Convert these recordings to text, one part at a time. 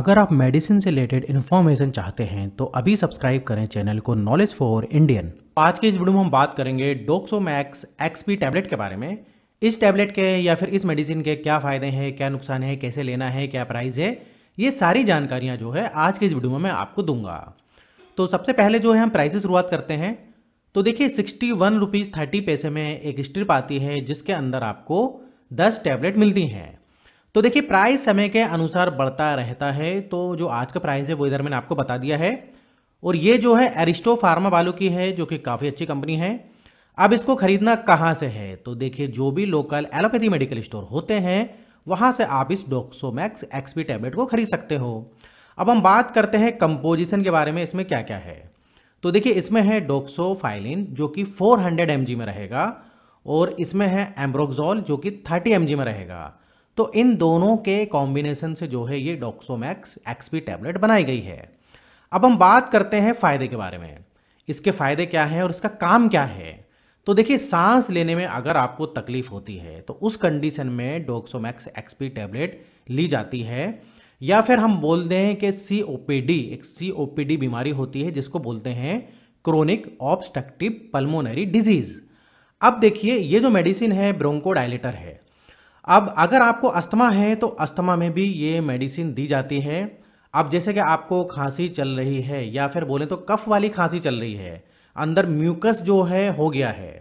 अगर आप मेडिसिन से रिलेटेड इन्फॉर्मेशन चाहते हैं तो अभी सब्सक्राइब करें चैनल को नॉलेज फॉर इंडियन आज के इस वीडियो में हम बात करेंगे डोक्सोमैक्स एक्सपी टैबलेट के बारे में इस टैबलेट के या फिर इस मेडिसिन के क्या फ़ायदे हैं क्या नुकसान है कैसे लेना है क्या प्राइस है ये सारी जानकारियाँ जो है आज के इस वीडियो में मैं आपको दूंगा तो सबसे पहले जो है हम प्राइस शुरुआत करते हैं तो देखिए सिक्सटी वन रुपीज़ थर्टी पैसे में एक स्ट्रिप आती है जिसके अंदर आपको दस टैबलेट मिलती हैं तो देखिए प्राइस समय के अनुसार बढ़ता रहता है तो जो आज का प्राइस है वो इधर मैंने आपको बता दिया है और ये जो है एरिस्टो फार्मा वालों की है जो कि काफ़ी अच्छी कंपनी है अब इसको खरीदना कहाँ से है तो देखिए जो भी लोकल एलोपैथी मेडिकल स्टोर होते हैं वहाँ से आप इस डोक्सोमैक्स एक्सपी टैबलेट को खरीद सकते हो अब हम बात करते हैं कंपोजिशन के बारे में इसमें क्या क्या है तो देखिए इसमें है डोक्सो जो कि फोर हंड्रेड में रहेगा और इसमें है एम्ब्रोक्जॉल जो कि थर्टी एम में रहेगा तो इन दोनों के कॉम्बिनेशन से जो है ये डॉक्सोमैक्स एक्सपी टैबलेट बनाई गई है अब हम बात करते हैं फ़ायदे के बारे में इसके फ़ायदे क्या हैं और इसका काम क्या है तो देखिए सांस लेने में अगर आपको तकलीफ होती है तो उस कंडीशन में डोक्सोमैक्स एक्सपी टैबलेट ली जाती है या फिर हम बोल दें कि सी एक सी बीमारी होती है जिसको बोलते हैं क्रोनिक ऑब्स्ट्रक्टिव पल्मोनरी डिजीज़ अब देखिए ये जो मेडिसिन है ब्रोंको है अब अगर आपको अस्थमा है तो अस्थमा में भी ये मेडिसिन दी जाती है अब जैसे कि आपको खांसी चल रही है या फिर बोलें तो कफ वाली खांसी चल रही है अंदर म्यूकस जो है हो गया है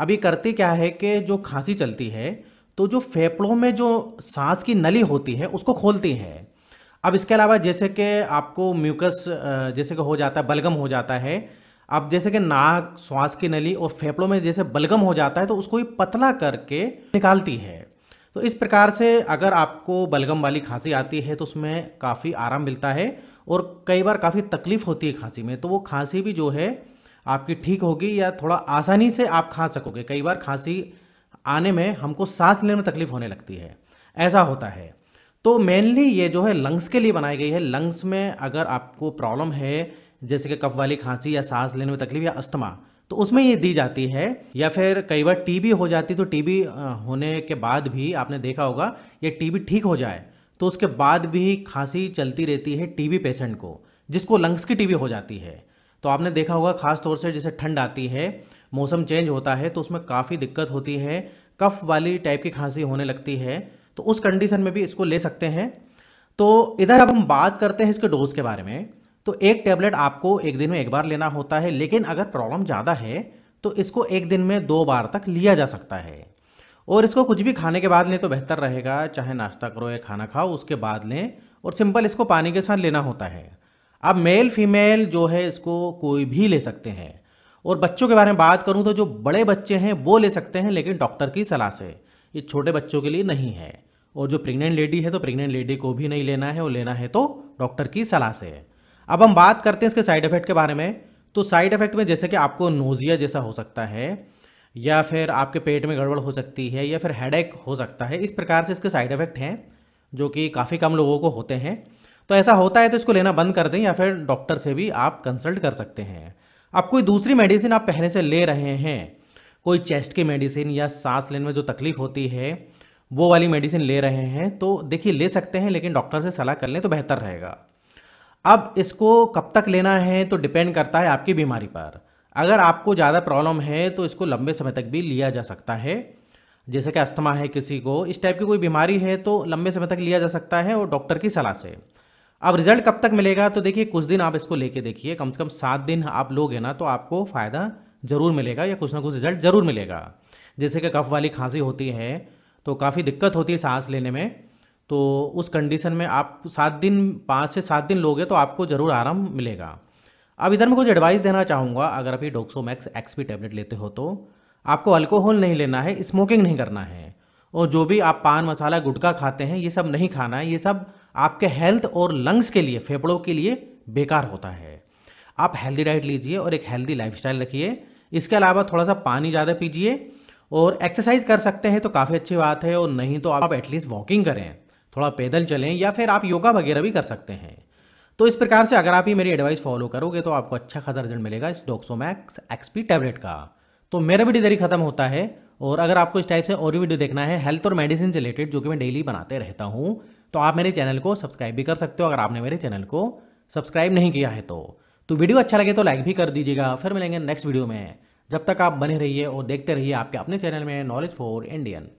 अभी करते क्या है कि जो खांसी चलती है तो जो फेफड़ों में जो सांस की नली होती है उसको खोलती है अब इसके अलावा जैसे कि आपको म्यूकस जैसे कि हो जाता है बलगम हो जाता है अब जैसे कि नाक श्वास की नली और फेफड़ों में जैसे बलगम हो जाता है तो उसको ही पतला करके निकालती है तो इस प्रकार से अगर आपको बलगम वाली खांसी आती है तो उसमें काफ़ी आराम मिलता है और कई बार काफ़ी तकलीफ होती है खांसी में तो वो खांसी भी जो है आपकी ठीक होगी या थोड़ा आसानी से आप खा सकोगे कई बार खांसी आने में हमको सांस लेने में तकलीफ होने लगती है ऐसा होता है तो मेनली ये जो है लंग्स के लिए बनाई गई है लंग्स में अगर आपको प्रॉब्लम है जैसे कि कफ वाली खांसी या सांस लेने में तकलीफ या अस्थमा तो उसमें ये दी जाती है या फिर कई बार टीबी हो जाती तो टीबी होने के बाद भी आपने देखा होगा ये टीबी ठीक हो जाए तो उसके बाद भी खांसी चलती रहती है टीबी पेशेंट को जिसको लंग्स की टीबी हो जाती है तो आपने देखा होगा खास तौर से जैसे ठंड आती है मौसम चेंज होता है तो उसमें काफ़ी दिक्कत होती है कफ वाली टाइप की खांसी होने लगती है तो उस कंडीशन में भी इसको ले सकते हैं तो इधर अब हम बात करते हैं इसके डोज के बारे में तो एक टैबलेट आपको एक दिन में एक बार लेना होता है लेकिन अगर प्रॉब्लम ज़्यादा है तो इसको एक दिन में दो बार तक लिया जा सकता है और इसको कुछ भी खाने के बाद लें तो बेहतर रहेगा चाहे नाश्ता करो या खाना खाओ उसके बाद लें और सिंपल इसको पानी के साथ लेना होता है अब मेल फीमेल जो है इसको कोई भी ले सकते हैं और बच्चों के बारे में बात करूँ तो जो बड़े बच्चे हैं वो ले सकते हैं लेकिन डॉक्टर की सलाह से ये छोटे बच्चों के लिए नहीं है और जो प्रेग्नेंट लेडी है तो प्रेग्नेंट लेडी को भी नहीं लेना है और लेना है तो डॉक्टर की सलाह से है अब हम बात करते हैं इसके साइड इफेक्ट के बारे में तो साइड इफेक्ट में जैसे कि आपको नोजिया जैसा हो सकता है या फिर आपके पेट में गड़बड़ हो सकती है या फिर हेडेक हो सकता है इस प्रकार से इसके साइड इफेक्ट हैं जो कि काफ़ी कम लोगों को होते हैं तो ऐसा होता है तो इसको लेना बंद कर दें या फिर डॉक्टर से भी आप कंसल्ट कर सकते हैं अब कोई दूसरी मेडिसिन आप पहले से ले रहे हैं कोई चेस्ट की मेडिसिन या सांस लेने में जो तकलीफ होती है वो वाली मेडिसिन ले रहे हैं तो देखिए ले सकते हैं लेकिन डॉक्टर से सलाह कर लें तो बेहतर रहेगा अब इसको कब तक लेना है तो डिपेंड करता है आपकी बीमारी पर अगर आपको ज़्यादा प्रॉब्लम है तो इसको लंबे समय तक भी लिया जा सकता है जैसे कि अस्थमा है किसी को इस टाइप की कोई बीमारी है तो लंबे समय तक लिया जा सकता है और डॉक्टर की सलाह से अब रिजल्ट कब तक मिलेगा तो देखिए कुछ दिन आप इसको लेके देखिए कम से कम सात दिन आप लोगे ना तो आपको फ़ायदा ज़रूर मिलेगा या कुछ ना कुछ रिजल्ट ज़रूर मिलेगा जैसे कि कफ वाली खांसी होती है तो काफ़ी दिक्कत होती है सांस लेने में तो उस कंडीशन में आप सात दिन पाँच से सात दिन लोगे तो आपको ज़रूर आराम मिलेगा अब इधर मैं कुछ एडवाइस देना चाहूँगा अगर आप ये डोक्सोमैक्स एक्सपी टैबलेट लेते हो तो आपको अल्कोहल नहीं लेना है स्मोकिंग नहीं करना है और जो भी आप पान मसाला गुटखा खाते हैं ये सब नहीं खाना है ये सब आपके हेल्थ और लंग्स के लिए फेफड़ों के लिए बेकार होता है आप हेल्दी डाइट लीजिए और एक हेल्दी लाइफ रखिए इसके अलावा थोड़ा सा पानी ज़्यादा पीजिए और एक्सरसाइज कर सकते हैं तो काफ़ी अच्छी बात है और नहीं तो आप एटलीस्ट वॉकिंग करें थोड़ा पैदल चलें या फिर आप योगा वगैरह भी कर सकते हैं तो इस प्रकार से अगर आप ही मेरी एडवाइस फॉलो करोगे तो आपको अच्छा खासा रिजल्ट मिलेगा इस डोक्सोमैक्स एक्सपी टैबलेट का तो मेरा वीडियो देरी खत्म होता है और अगर आपको इस टाइप से और भी वीडियो देखना है हेल्थ और मेडिसिन से रिलेटेड जो कि मैं डेली बनाते रहता हूँ तो आप मेरे चैनल को सब्सक्राइब भी कर सकते हो अगर आपने मेरे चैनल को सब्सक्राइब नहीं किया है तो तो वीडियो अच्छा लगे तो लाइक भी कर दीजिएगा फिर मिलेंगे नेक्स्ट वीडियो में जब तक आप बने रहिए और देखते रहिए आपके अपने चैनल में नॉलेज फॉर इंडियन